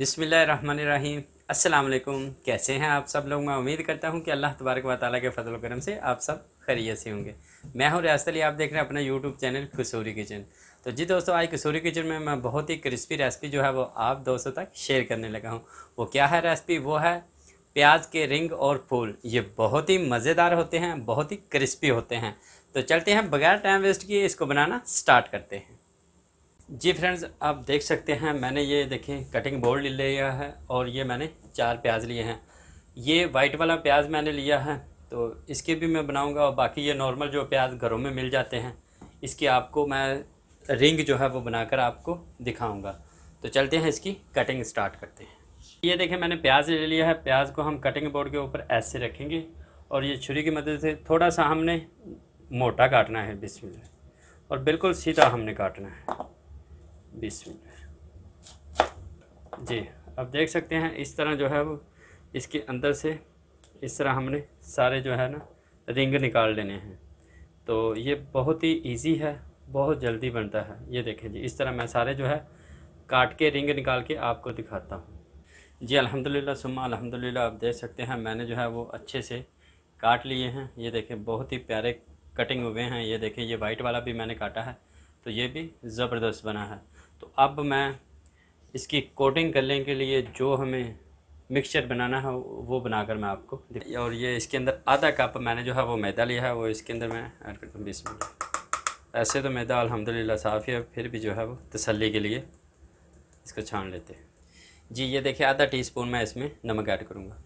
बिसमीम् असलकुम कैसे हैं आप सब लोग मैं उम्मीद करता हूं कि अल्लाह तबारक व के फजल करम से आप सब खैरियत से होंगे मैं हूं रियासत अली आप देख रहे हैं अपना यूट्यूब चैनल कसूरी किचन तो जी दोस्तों आज कसूरी किचन में मैं बहुत ही क्रिस्पी रेसिपी जो है वो आप दोस्तों तक शेयर करने लगा हूँ वो क्या है रेसिपी वो है प्याज के रिंग और फूल ये बहुत ही मज़ेदार होते हैं बहुत ही क्रिस्पी होते हैं तो चलते हैं बगैर टाइम वेस्ट किए इसको बनाना स्टार्ट करते हैं जी फ्रेंड्स आप देख सकते हैं मैंने ये देखें कटिंग बोर्ड लिया है और ये मैंने चार प्याज लिए हैं ये वाइट वाला प्याज मैंने लिया है तो इसके भी मैं बनाऊंगा और बाकी ये नॉर्मल जो प्याज घरों में मिल जाते हैं इसके आपको मैं रिंग जो है वो बनाकर आपको दिखाऊंगा तो चलते हैं इसकी कटिंग स्टार्ट करते हैं ये देखें मैंने प्याज ले लिया है प्याज को हम कटिंग बोर्ड के ऊपर ऐसे रखेंगे और ये छुरी की मदद से थोड़ा सा हमने मोटा काटना है बिस्मिल्लाह और बिल्कुल सीधा हमने काटना है बीस मिनट जी अब देख सकते हैं इस तरह जो है वो इसके अंदर से इस तरह हमने सारे जो है ना रिंग निकाल लेने हैं तो ये बहुत ही इजी है बहुत जल्दी बनता है ये देखें जी इस तरह मैं सारे जो है काट के रिंग निकाल के आपको दिखाता हूँ जी अल्हम्दुलिल्लाह सुम्मा अल्हम्दुलिल्लाह आप देख सकते हैं मैंने जो है वो अच्छे से काट लिए हैं ये देखें बहुत ही प्यारे कटिंग हुए हैं ये देखें ये वाइट वाला भी मैंने काटा है तो ये भी ज़बरदस्त बना है तो अब मैं इसकी कोटिंग करने के लिए जो हमें मिक्सचर बनाना है वो बनाकर मैं आपको और ये इसके अंदर आधा कप मैंने जो है वो मैदा लिया है वो इसके अंदर मैं ऐड करता हूँ बीस मिनट ऐसे तो मैदा अलहमदिल्ला साफ़ है फिर भी जो है वो तसली के लिए इसको छान लेते हैं जी ये देखिए आधा टीस्पून मैं इसमें नमक ऐड करूँगा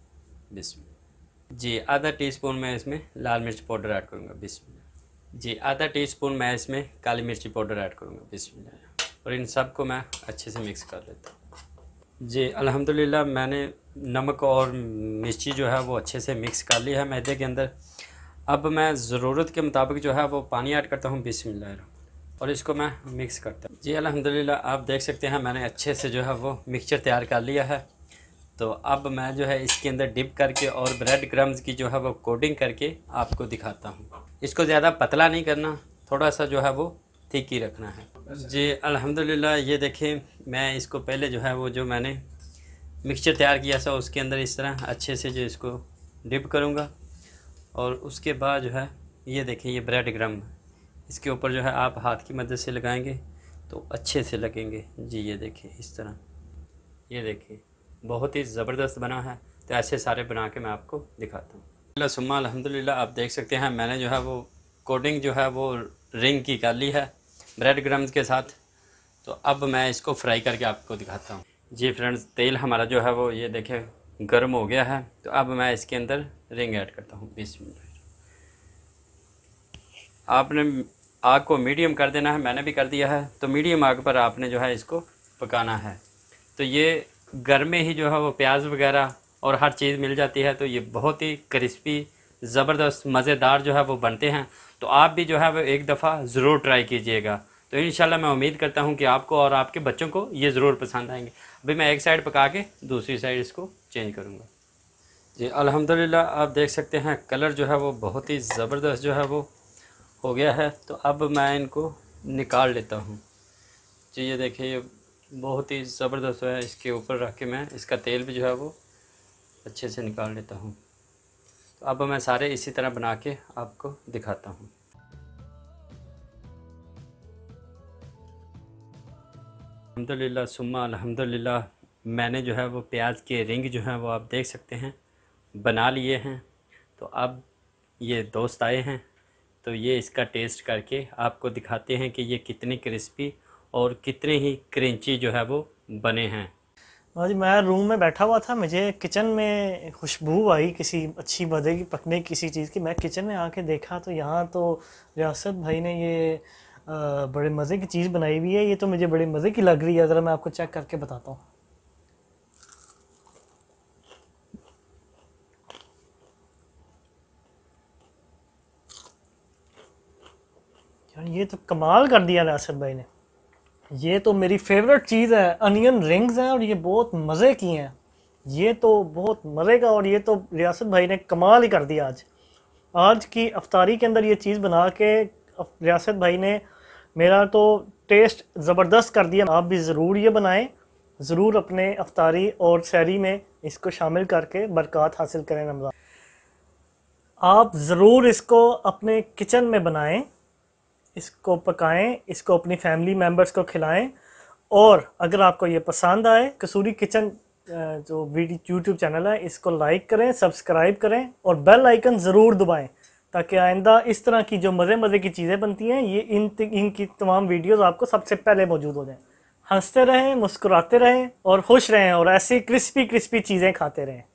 बीस मिनट जी आधा टीस्पून मैं इसमें लाल मिर्च पाउडर ऐड करूँगा बीस मिनट जी आधा टीस्पून मैं इसमें काली मिर्ची पाउडर ऐड करूँगा बीस मिनट और इन सब को मैं अच्छे से मिक्स कर लेता हूँ जी अलहमदिल्ला मैंने नमक और मिर्ची जो है वो अच्छे से मिक्स कर ली है मैदे के अंदर अब मैं ज़रूरत के मुताबिक जो है वो पानी ऐड करता हूँ बिसमिल्लाह और इसको मैं मिक्स करता हूँ जी अलहमदिल्ला आप देख सकते हैं मैंने अच्छे से जो है वो मिक्सचर तैयार कर लिया है तो अब मैं जो है इसके अंदर डिप करके और ब्रेड क्रम्स की जो है वो कोडिंग करके आपको दिखाता हूँ इसको ज़्यादा पतला नहीं करना थोड़ा सा जो है वो ठीक ही रखना है जी अल्हम्दुलिल्लाह ये देखें मैं इसको पहले जो है वो जो मैंने मिक्सचर तैयार किया था उसके अंदर इस तरह अच्छे से जो इसको डिप करूँगा और उसके बाद जो है ये देखें ये ब्रेड ग्रम इसके ऊपर जो है आप हाथ की मदद से लगाएंगे तो अच्छे से लगेंगे जी ये देखिए इस तरह ये देखिए बहुत ही ज़बरदस्त बना है तो ऐसे सारे बना के मैं आपको दिखाता हूँ सुम्मा अलहमदिल्ला आप देख सकते हैं मैंने जो है वो कोडिंग जो है वो रिंग की कर ली है ब्रेड ग्रम्स के साथ तो अब मैं इसको फ्राई करके आपको दिखाता हूँ जी फ्रेंड्स तेल हमारा जो है वो ये देखें गर्म हो गया है तो अब मैं इसके अंदर रिंग ऐड करता हूँ बीस मिनट आपने आग को मीडियम कर देना है मैंने भी कर दिया है तो मीडियम आग पर आपने जो है इसको पकाना है तो ये घर में ही जो है वो प्याज वगैरह और हर चीज़ मिल जाती है तो ये बहुत ही क्रिस्पी ज़बरदस्त मज़ेदार जो है वो बनते हैं तो आप भी जो है वो एक दफ़ा ज़रूर ट्राई कीजिएगा तो इन मैं उम्मीद करता हूँ कि आपको और आपके बच्चों को ये ज़रूर पसंद आएंगे अभी मैं एक साइड पका के दूसरी साइड इसको चेंज करूँगा जी अल्हम्दुलिल्लाह आप देख सकते हैं कलर जो है वो बहुत ही ज़बरदस्त जो है वो हो गया है तो अब मैं इनको निकाल लेता हूँ जी ये देखिए ये बहुत ही ज़बरदस्त है इसके ऊपर रख के मैं इसका तेल भी जो है वो अच्छे से निकाल लेता हूँ तो अब मैं सारे इसी तरह बना के आपको दिखाता हूँ अलहमदिल्ला सुमा अलहमदिल्ला मैंने जो है वो प्याज के रिंग जो हैं वो आप देख सकते हैं बना लिए हैं तो अब ये दोस्त आए हैं तो ये इसका टेस्ट करके आपको दिखाते हैं कि ये कितने क्रिस्पी और कितने ही क्रंची जो है वो बने हैं जी मैं रूम में बैठा हुआ था मुझे किचन में खुशबू आई किसी अच्छी मदे की पकने किसी चीज़ की मैं किचन में आके देखा तो यहाँ तो रियासत भाई ने ये आ, बड़े मज़े की चीज़ बनाई हुई है ये तो मुझे बड़े मज़े की लग रही है ज़रा मैं आपको चेक करके बताता हूँ यार ये तो कमाल कर दिया रियासत भाई ने ये तो मेरी फेवरेट चीज़ है अनियन रिंग्स हैं और ये बहुत मज़े की हैं ये तो बहुत मज़े का और ये तो रियासत भाई ने कमाल ही कर दिया आज आज की अफतारी के अंदर ये चीज़ बना के रियासत भाई ने मेरा तो टेस्ट ज़बरदस्त कर दिया आप भी ज़रूर ये बनाएं ज़रूर अपने अफतारी और शहरी में इसको शामिल करके बरक़ात हासिल करें रमज़ान आप ज़रूर इसको अपने किचन में बनाएं इसको पकाएं इसको अपनी फैमिली मेम्बर्स को खिलाएं और अगर आपको ये पसंद आए कसूरी किचन जो वीडियो यूट्यूब चैनल है इसको लाइक करें सब्सक्राइब करें और बेल आइकन ज़रूर दबाएं ताकि आइंदा इस तरह की जो मज़े मज़े की चीज़ें बनती हैं ये इन इनकी तमाम वीडियोस आपको सबसे पहले मौजूद हो जाएं हंसते रहें मुस्कुराते रहें और खुश रहें और ऐसी क्रिस्पी क्रिस्पी चीज़ें खाते रहें